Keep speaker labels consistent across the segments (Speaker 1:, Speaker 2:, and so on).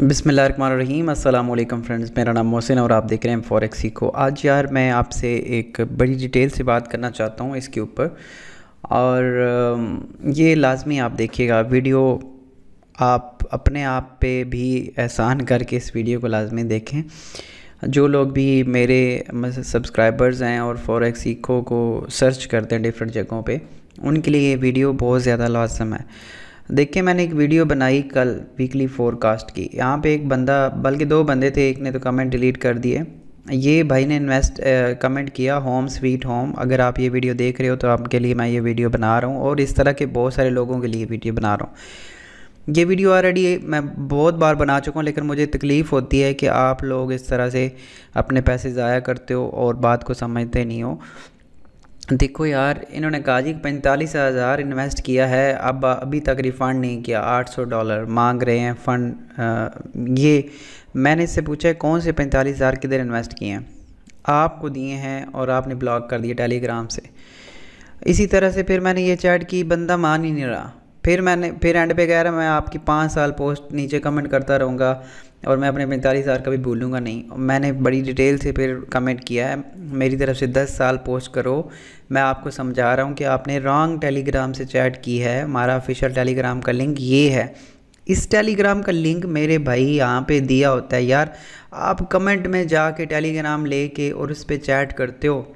Speaker 1: बिसमीम अल्लाम फ्रेंड्स मेरा नाम मोहसिन और आप देख रहे हैं फॉरेक्सी को आज यार मैं आपसे एक बड़ी डिटेल से बात करना चाहता हूँ इसके ऊपर और ये लाजमी आप देखिएगा वीडियो आप अपने आप पे भी एहसान करके इस वीडियो को लाजमी देखें जो लोग भी मेरे सब्सक्राइबर्स हैं और फॉरेक्स को सर्च करते हैं डिफरेंट जगहों पर उनके लिए ये वीडियो बहुत ज़्यादा लाजम है देखिए मैंने एक वीडियो बनाई कल वीकली फोरकास्ट की यहाँ पे एक बंदा बल्कि दो बंदे थे एक ने तो कमेंट डिलीट कर दिए ये भाई ने इन्वेस्ट कमेंट किया होम स्वीट होम अगर आप ये वीडियो देख रहे हो तो आपके लिए मैं ये वीडियो बना रहा हूँ और इस तरह के बहुत सारे लोगों के लिए वीडियो बना रहा हूँ ये वीडियो ऑलरेडी मैं बहुत बार बना चुका हूँ लेकिन मुझे तकलीफ़ होती है कि आप लोग इस तरह से अपने पैसे ज़ाया करते हो और बात को समझते नहीं हो देखो यार इन्होंने कहा जी पैंतालीस हज़ार इन्वेस्ट किया है अब अभी तक रिफ़ंड नहीं किया आठ सौ डॉलर मांग रहे हैं फ़ंड ये मैंने इससे पूछा है कौन से पैंतालीस हज़ार किधर इन्वेस्ट किए हैं आपको दिए हैं और आपने ब्लॉक कर दिए टेलीग्राम से इसी तरह से फिर मैंने ये चैट की बंदा मान ही नहीं रहा फिर मैंने फिर एंड पे कह रहा मैं आपकी पाँच साल पोस्ट नीचे कमेंट करता रहूँगा और मैं अपने पैंतालीस हज़ार कभी भूलूंगा नहीं मैंने बड़ी डिटेल से फिर कमेंट किया है मेरी तरफ से दस साल पोस्ट करो मैं आपको समझा रहा हूँ कि आपने रॉन्ग टेलीग्राम से चैट की है हमारा ऑफिशियल टेलीग्राम का लिंक ये है इस टेलीग्राम का लिंक मेरे भाई यहाँ पे दिया होता है यार आप कमेंट में जाके टेलीग्राम लेके और उस पर चैट करते हो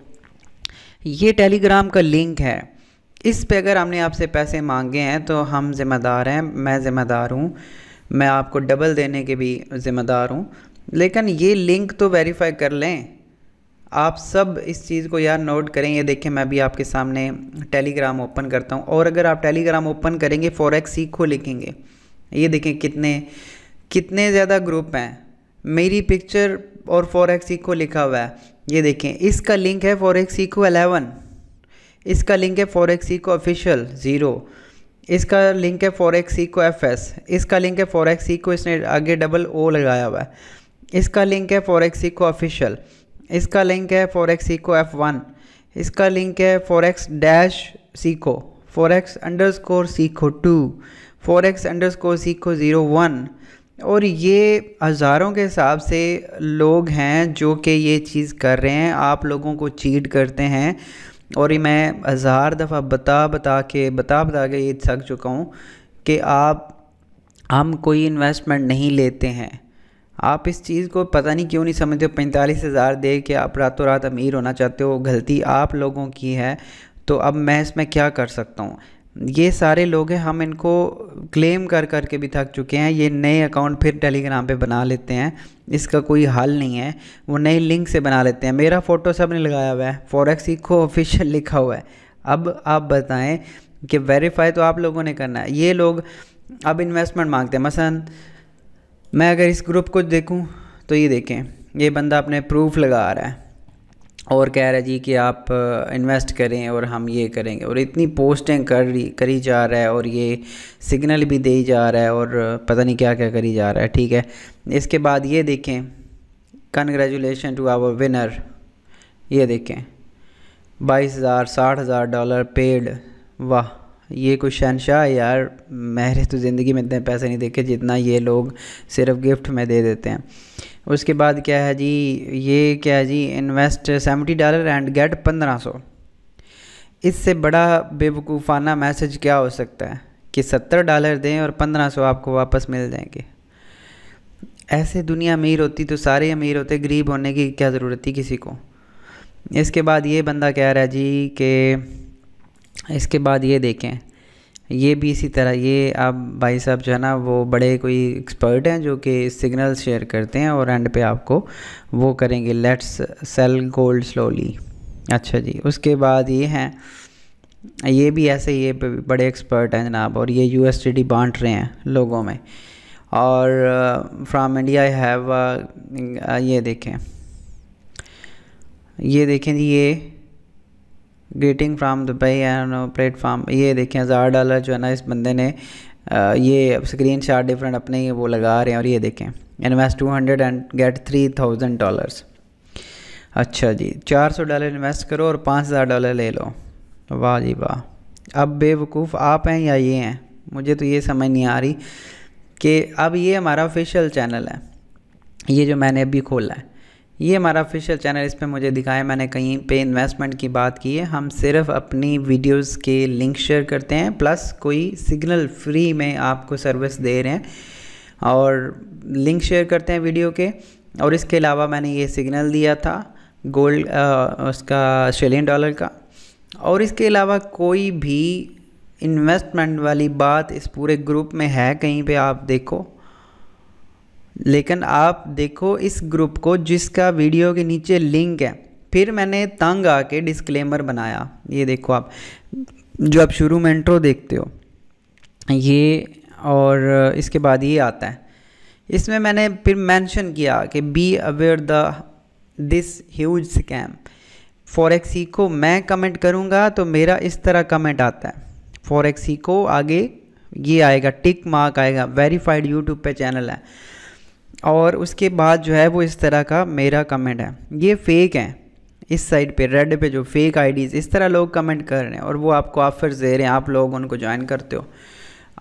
Speaker 1: ये टेलीग्राम का लिंक है इस पे अगर हमने आपसे पैसे मांगे हैं तो हम जिम्मेदार हैं मैं ज़िम्मेदार हूँ मैं आपको डबल देने के भी ज़िम्मेदार हूँ लेकिन ये लिंक तो वेरीफाई कर लें आप सब इस चीज़ को यार नोट करें ये देखें मैं भी आपके सामने टेलीग्राम ओपन करता हूँ और अगर आप टेलीग्राम ओपन करेंगे फॉरेक्स सीखो लिखेंगे ये देखें कितने कितने ज़्यादा ग्रुप हैं मेरी पिक्चर और फॉरेक्स सीखो लिखा हुआ है ये देखें इसका लिंक है फॉरेक्स सीखो एलेवन इसका लिंक है फॉरेक्स सीखो ऑफिशियल ज़ीरो इसका लिंक है forex eco F S इसका लिंक है फॉर एक्स इको इसने आगे डबल ओ लगाया हुआ है इसका लिंक है फॉर एक्स इको ऑफिशियल इसका लिंक है forex eco F one इसका लिंक है फोर एक्स डैश सीको फोर एक्स अंडर स्कोर सीखो two forex underscore सीखो ज़ीरो वन और ये हज़ारों के हिसाब से लोग हैं जो कि ये चीज़ कर रहे हैं आप लोगों को चीट करते हैं और ये मैं हज़ार दफ़ा बता बता के बता बता के ये थक चुका हूँ कि आप हम कोई इन्वेस्टमेंट नहीं लेते हैं आप इस चीज़ को पता नहीं क्यों नहीं समझते हो पैंतालीस हज़ार दे के आप रातों रात अमीर होना चाहते हो गलती आप लोगों की है तो अब मैं इसमें क्या कर सकता हूँ ये सारे लोग हैं हम इनको क्लेम कर कर के भी थक चुके हैं ये नए अकाउंट फिर टेलीग्राम पे बना लेते हैं इसका कोई हल नहीं है वो नए लिंक से बना लेते हैं मेरा फ़ोटो सब ने लगाया हुआ है फॉरेक्स इको ऑफिशियल लिखा हुआ है अब आप बताएं कि वेरीफाई तो आप लोगों ने करना है ये लोग अब इन्वेस्टमेंट मांगते हैं मसा मैं अगर इस ग्रुप को देखूँ तो ये देखें ये बंदा अपने प्रूफ लगा रहा है और कह रहा जी कि आप इन्वेस्ट करें और हम ये करेंगे और इतनी पोस्टें कर रही करी जा रहा है और ये सिग्नल भी दे जा रहा है और पता नहीं क्या क्या करी जा रहा है ठीक है इसके बाद ये देखें कन्ग्रेजुलेशन टू आवर विनर ये देखें बाईस हज़ार साठ हज़ार डॉलर पेड वाह ये कुछ शहनशाह यार मेरे तो ज़िंदगी में इतने पैसे नहीं देखे जितना ये लोग सिर्फ गिफ्ट में दे देते हैं उसके बाद क्या है जी ये क्या है जी invest seventy dollar and get पंद्रह सौ इससे बड़ा बेवकूफ़ाना मैसेज क्या हो सकता है कि सत्तर डॉलर दें और पंद्रह सौ आपको वापस मिल जाएंगे ऐसे दुनिया अमीर होती तो सारे अमीर होते गरीब होने की क्या ज़रूरत थी किसी को इसके बाद ये बंदा कह रहा है जी कि इसके बाद ये देखें ये भी इसी तरह ये आप भाई साहब जो है ना वो बड़े कोई एक्सपर्ट हैं जो कि सिग्नल शेयर करते हैं और एंड पे आपको वो करेंगे लेट्स सेल गोल्ड स्लोली अच्छा जी उसके बाद ये हैं ये भी ऐसे ये बड़े एक्सपर्ट हैं जनाब और ये यू एस बांट रहे हैं लोगों में और फ्राम इंडिया आई हैव ये देखें ये देखें जी ये greeting from Dubai and platform ये देखें हज़ार डॉलर जो है ना इस बंदे ने uh, ये स्क्रीन शॉट डिफरेंट अपने वो लगा रहे हैं और ये देखें invest two hundred and get three thousand dollars अच्छा जी चार सौ डॉलर इन्वेस्ट करो और पाँच हज़ार डॉलर ले लो वाह जी वाह अब बेवकूफ़ आप हैं या ये हैं मुझे तो ये समझ नहीं आ रही कि अब ये हमारा ऑफिशियल चैनल है ये जो मैंने अभी खोला है ये हमारा ऑफिशियल चैनल इस पर मुझे दिखाया मैंने कहीं पे इन्वेस्टमेंट की बात की है हम सिर्फ अपनी वीडियोस के लिंक शेयर करते हैं प्लस कोई सिग्नल फ्री में आपको सर्विस दे रहे हैं और लिंक शेयर करते हैं वीडियो के और इसके अलावा मैंने ये सिग्नल दिया था गोल्ड उसका ऑस्ट्रेलियन डॉलर का और इसके अलावा कोई भी इन्वेस्टमेंट वाली बात इस पूरे ग्रुप में है कहीं पर आप देखो लेकिन आप देखो इस ग्रुप को जिसका वीडियो के नीचे लिंक है फिर मैंने तंग आके डिस्क्लेमर बनाया ये देखो आप जो आप शुरू में इंट्रो देखते हो ये और इसके बाद ये आता है इसमें मैंने फिर मेंशन किया कि be aware the this huge scam forex सीखो मैं कमेंट करूँगा तो मेरा इस तरह कमेंट आता है फॉरेक्स सीखो आगे ये आएगा टिक मार्क आएगा वेरीफाइड यूट्यूब पे चैनल है और उसके बाद जो है वो इस तरह का मेरा कमेंट है ये फेक है इस साइड पे रेड पे जो फेक आईडीज़ इस तरह लोग कमेंट कर रहे हैं और वो आपको ऑफर्स दे रहे हैं आप लोग उनको ज्वाइन करते हो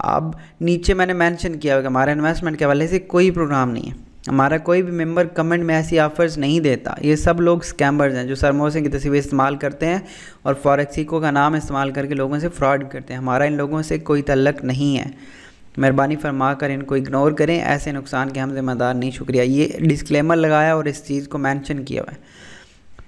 Speaker 1: अब नीचे मैंने मेंशन किया कि हमारा इन्वेस्टमेंट के हवाले से कोई प्रोग्राम नहीं है हमारा कोई भी मेंबर कमेंट में ऐसी ऑफर्स नहीं देता ये सब लोग स्कैमर्स हैं जो सरमोसे की तस्वीरें इस्तेमाल करते हैं और फॉरेक्सिको का नाम इस्तेमाल करके लोगों से फ्रॉड करते हैं हमारा इन लोगों से कोई तल्लक नहीं है मेहरबानी फरमा कर इनको इग्नोर करें ऐसे नुकसान के हम जिम्मेदार नहीं शुक्रिया ये डिस्क्लेमर लगाया और इस चीज़ को मैंशन किया हुआ है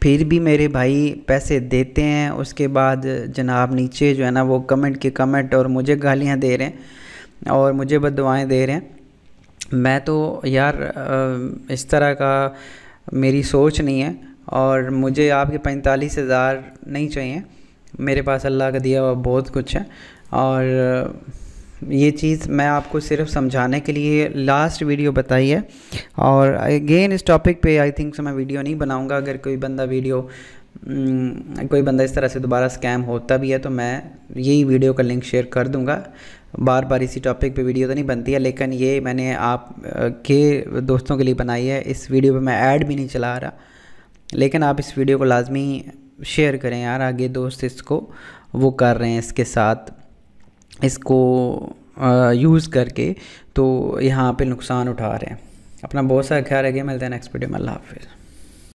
Speaker 1: फिर भी मेरे भाई पैसे देते हैं उसके बाद जनाब नीचे जो है ना वो कमेंट के कमेंट और मुझे गालियाँ दे रहे हैं और मुझे बद दे रहे हैं मैं तो यार इस तरह का मेरी सोच नहीं है और मुझे आपके पैंतालीस हज़ार नहीं चाहिए मेरे पास अल्लाह का दिया हुआ बहुत कुछ है और ये चीज़ मैं आपको सिर्फ समझाने के लिए लास्ट वीडियो बताई है और अगेन इस टॉपिक पे आई थिंक मैं वीडियो नहीं बनाऊंगा अगर कोई बंदा वीडियो हम्म, कोई बंदा इस तरह से दोबारा स्कैम होता भी है तो मैं यही वीडियो का लिंक शेयर कर दूंगा बार बार इसी टॉपिक पे वीडियो तो नहीं बनती है लेकिन ये मैंने आप के दोस्तों के लिए बनाई है इस वीडियो पे मैं ऐड भी नहीं चला रहा लेकिन आप इस वीडियो को लाजमी शेयर करें यार आगे दोस्त इसको वो कर रहे हैं इसके साथ इसको यूज़ करके तो यहाँ पे नुकसान उठा रहे हैं अपना बहुत सारा ख्याल रखिए मिलते हैं नेक्स्ट वीडियो में अल्लाह हाफिज़